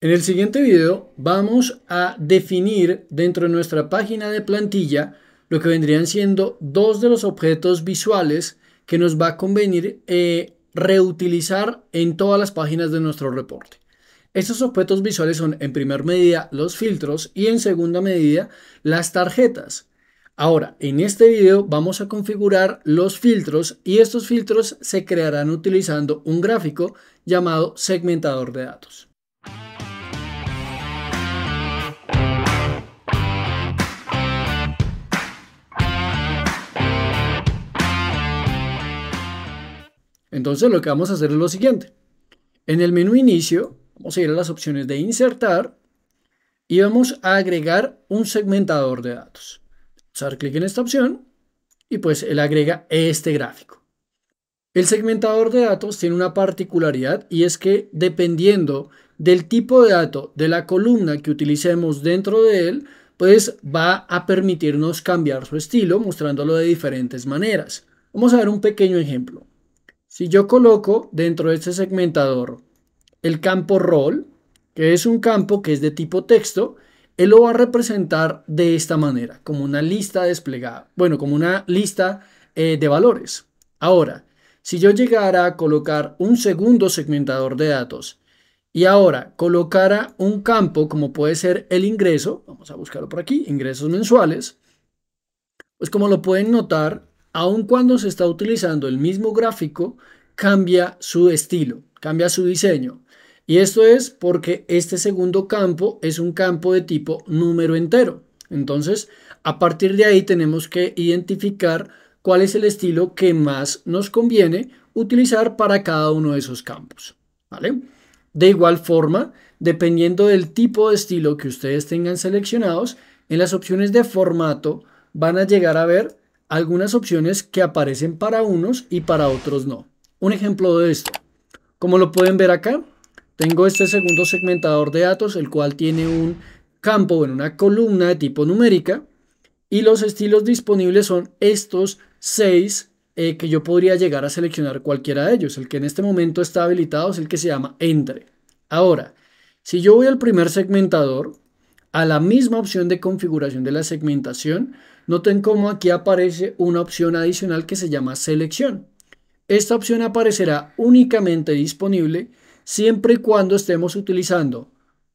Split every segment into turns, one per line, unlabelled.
En el siguiente video vamos a definir dentro de nuestra página de plantilla lo que vendrían siendo dos de los objetos visuales que nos va a convenir eh, reutilizar en todas las páginas de nuestro reporte. Estos objetos visuales son en primer medida los filtros y en segunda medida las tarjetas. Ahora, en este video vamos a configurar los filtros y estos filtros se crearán utilizando un gráfico llamado segmentador de datos. Entonces lo que vamos a hacer es lo siguiente. En el menú inicio, vamos a ir a las opciones de insertar y vamos a agregar un segmentador de datos. Vamos dar clic en esta opción y pues él agrega este gráfico. El segmentador de datos tiene una particularidad y es que dependiendo del tipo de dato de la columna que utilicemos dentro de él, pues va a permitirnos cambiar su estilo mostrándolo de diferentes maneras. Vamos a ver un pequeño ejemplo. Si yo coloco dentro de este segmentador el campo rol, que es un campo que es de tipo texto, él lo va a representar de esta manera, como una lista desplegada, bueno, como una lista eh, de valores. Ahora, si yo llegara a colocar un segundo segmentador de datos y ahora colocara un campo como puede ser el ingreso, vamos a buscarlo por aquí, ingresos mensuales, pues como lo pueden notar, aun cuando se está utilizando el mismo gráfico, cambia su estilo, cambia su diseño. Y esto es porque este segundo campo es un campo de tipo número entero. Entonces, a partir de ahí tenemos que identificar cuál es el estilo que más nos conviene utilizar para cada uno de esos campos. De igual forma, dependiendo del tipo de estilo que ustedes tengan seleccionados, en las opciones de formato van a llegar a ver algunas opciones que aparecen para unos y para otros no. Un ejemplo de esto. Como lo pueden ver acá, tengo este segundo segmentador de datos, el cual tiene un campo en una columna de tipo numérica y los estilos disponibles son estos seis eh, que yo podría llegar a seleccionar cualquiera de ellos. El que en este momento está habilitado es el que se llama entre. Ahora, si yo voy al primer segmentador, a la misma opción de configuración de la segmentación, Noten cómo aquí aparece una opción adicional que se llama selección. Esta opción aparecerá únicamente disponible siempre y cuando estemos utilizando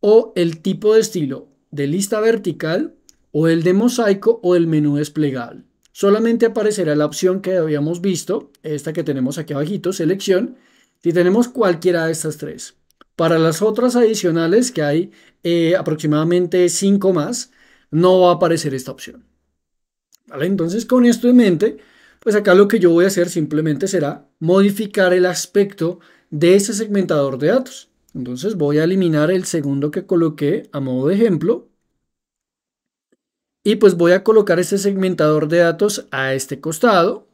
o el tipo de estilo de lista vertical o el de mosaico o el menú desplegable. Solamente aparecerá la opción que habíamos visto, esta que tenemos aquí abajito, selección, si tenemos cualquiera de estas tres. Para las otras adicionales, que hay eh, aproximadamente cinco más, no va a aparecer esta opción. Entonces, con esto en mente, pues acá lo que yo voy a hacer simplemente será modificar el aspecto de ese segmentador de datos. Entonces voy a eliminar el segundo que coloqué a modo de ejemplo. Y pues voy a colocar ese segmentador de datos a este costado.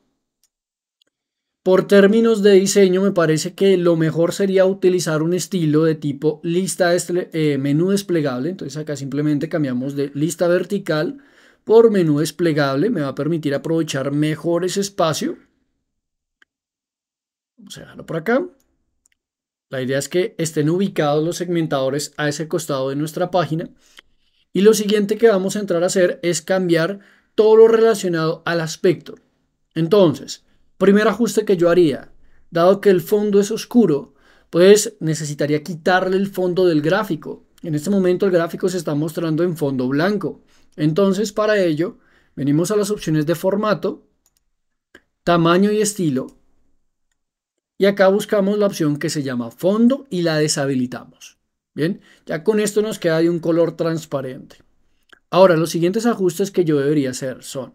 Por términos de diseño me parece que lo mejor sería utilizar un estilo de tipo lista eh, menú desplegable. Entonces acá simplemente cambiamos de lista vertical por menú desplegable, me va a permitir aprovechar mejor ese espacio. Vamos a dejarlo por acá. La idea es que estén ubicados los segmentadores a ese costado de nuestra página. Y lo siguiente que vamos a entrar a hacer es cambiar todo lo relacionado al aspecto. Entonces, primer ajuste que yo haría, dado que el fondo es oscuro, pues necesitaría quitarle el fondo del gráfico. En este momento el gráfico se está mostrando en fondo blanco. Entonces, para ello, venimos a las opciones de formato, tamaño y estilo. Y acá buscamos la opción que se llama fondo y la deshabilitamos. Bien, ya con esto nos queda de un color transparente. Ahora, los siguientes ajustes que yo debería hacer son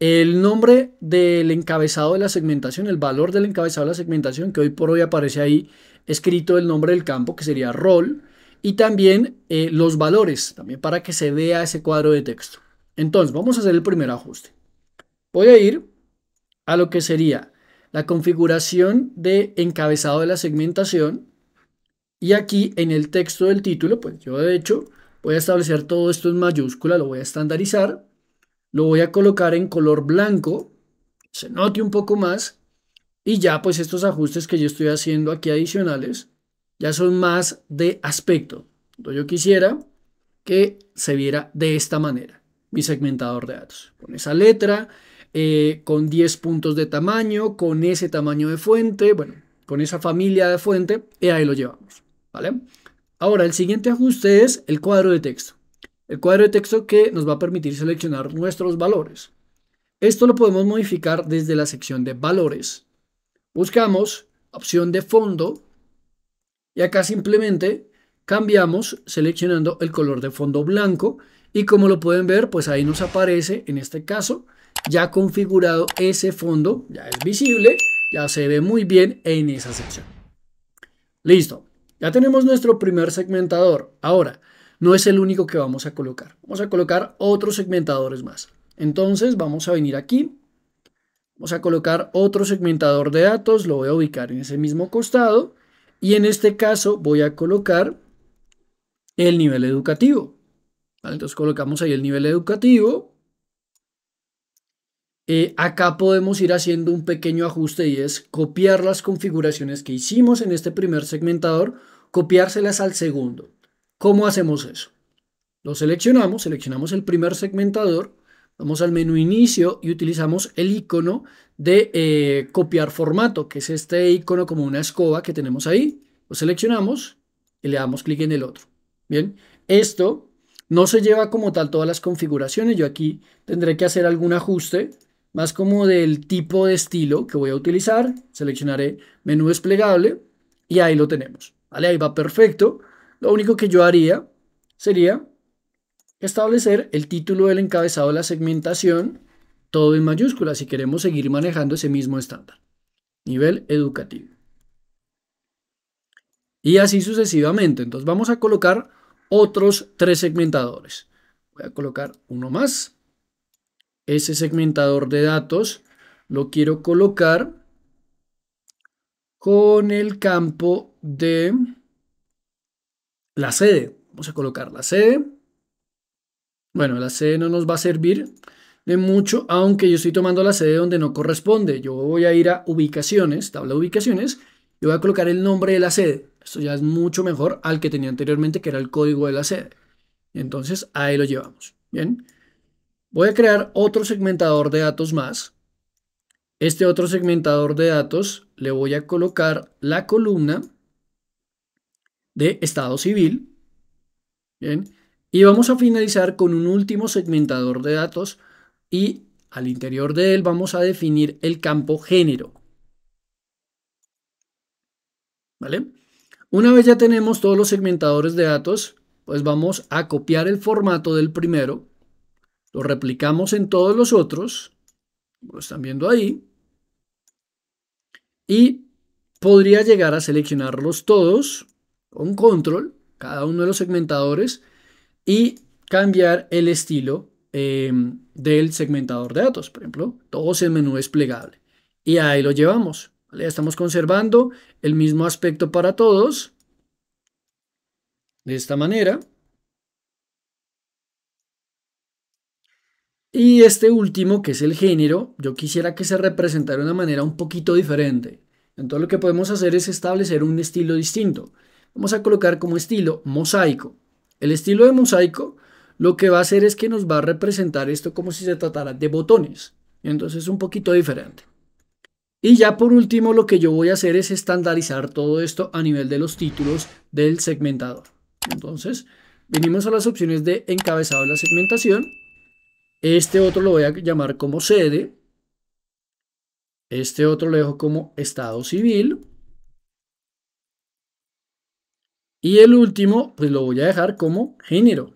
el nombre del encabezado de la segmentación, el valor del encabezado de la segmentación, que hoy por hoy aparece ahí escrito el nombre del campo, que sería rol, y también eh, los valores, también para que se vea ese cuadro de texto. Entonces, vamos a hacer el primer ajuste. Voy a ir a lo que sería la configuración de encabezado de la segmentación y aquí en el texto del título, pues yo de hecho voy a establecer todo esto en mayúscula, lo voy a estandarizar, lo voy a colocar en color blanco, se note un poco más y ya pues estos ajustes que yo estoy haciendo aquí adicionales, ya son más de aspecto. yo quisiera que se viera de esta manera mi segmentador de datos. Con esa letra, eh, con 10 puntos de tamaño, con ese tamaño de fuente, bueno, con esa familia de fuente, y ahí lo llevamos. ¿vale? Ahora, el siguiente ajuste es el cuadro de texto. El cuadro de texto que nos va a permitir seleccionar nuestros valores. Esto lo podemos modificar desde la sección de valores. Buscamos opción de fondo y acá simplemente cambiamos seleccionando el color de fondo blanco y como lo pueden ver, pues ahí nos aparece, en este caso, ya configurado ese fondo, ya es visible, ya se ve muy bien en esa sección. Listo, ya tenemos nuestro primer segmentador. Ahora, no es el único que vamos a colocar. Vamos a colocar otros segmentadores más. Entonces vamos a venir aquí, vamos a colocar otro segmentador de datos, lo voy a ubicar en ese mismo costado y en este caso voy a colocar el nivel educativo. Entonces colocamos ahí el nivel educativo. Eh, acá podemos ir haciendo un pequeño ajuste y es copiar las configuraciones que hicimos en este primer segmentador, copiárselas al segundo. ¿Cómo hacemos eso? Lo seleccionamos, seleccionamos el primer segmentador, Vamos al menú inicio y utilizamos el icono de eh, copiar formato, que es este icono como una escoba que tenemos ahí. Lo seleccionamos y le damos clic en el otro. Bien, esto no se lleva como tal todas las configuraciones. Yo aquí tendré que hacer algún ajuste más como del tipo de estilo que voy a utilizar. Seleccionaré menú desplegable y ahí lo tenemos. Ahí va perfecto. Lo único que yo haría sería Establecer el título del encabezado de la segmentación, todo en mayúsculas, si queremos seguir manejando ese mismo estándar. Nivel educativo. Y así sucesivamente. Entonces vamos a colocar otros tres segmentadores. Voy a colocar uno más. Ese segmentador de datos lo quiero colocar con el campo de la sede. Vamos a colocar la sede. Bueno, la sede no nos va a servir de mucho, aunque yo estoy tomando la sede donde no corresponde. Yo voy a ir a ubicaciones, tabla ubicaciones, y voy a colocar el nombre de la sede. Esto ya es mucho mejor al que tenía anteriormente, que era el código de la sede. Entonces, ahí lo llevamos. Bien. Voy a crear otro segmentador de datos más. Este otro segmentador de datos le voy a colocar la columna de estado civil. Bien. Y vamos a finalizar con un último segmentador de datos y al interior de él vamos a definir el campo género. ¿Vale? Una vez ya tenemos todos los segmentadores de datos, pues vamos a copiar el formato del primero, lo replicamos en todos los otros, lo están viendo ahí, y podría llegar a seleccionarlos todos con control, cada uno de los segmentadores, y cambiar el estilo em, del segmentador de datos. Por ejemplo, todos en menú desplegable. Y ahí lo llevamos. ¿vale? Estamos conservando el mismo aspecto para todos. De esta manera. Y este último, que es el género, yo quisiera que se representara de una manera un poquito diferente. Entonces lo que podemos hacer es establecer un estilo distinto. Vamos a colocar como estilo mosaico. El estilo de mosaico lo que va a hacer es que nos va a representar esto como si se tratara de botones. Entonces es un poquito diferente. Y ya por último lo que yo voy a hacer es estandarizar todo esto a nivel de los títulos del segmentador. Entonces venimos a las opciones de encabezado de la segmentación. Este otro lo voy a llamar como sede. Este otro lo dejo como estado civil. Y el último, pues lo voy a dejar como género,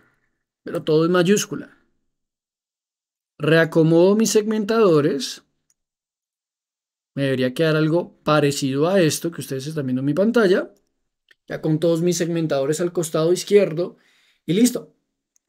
pero todo en mayúscula. Reacomodo mis segmentadores. Me debería quedar algo parecido a esto que ustedes están viendo en mi pantalla. Ya con todos mis segmentadores al costado izquierdo. Y listo.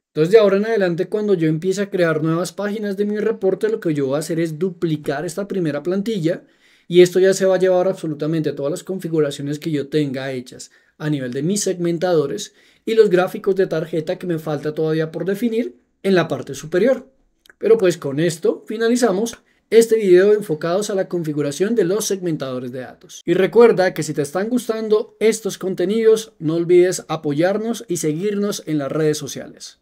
Entonces de ahora en adelante cuando yo empiece a crear nuevas páginas de mi reporte, lo que yo voy a hacer es duplicar esta primera plantilla. Y esto ya se va a llevar absolutamente a todas las configuraciones que yo tenga hechas a nivel de mis segmentadores y los gráficos de tarjeta que me falta todavía por definir en la parte superior. Pero pues con esto finalizamos este video enfocados a la configuración de los segmentadores de datos. Y recuerda que si te están gustando estos contenidos, no olvides apoyarnos y seguirnos en las redes sociales.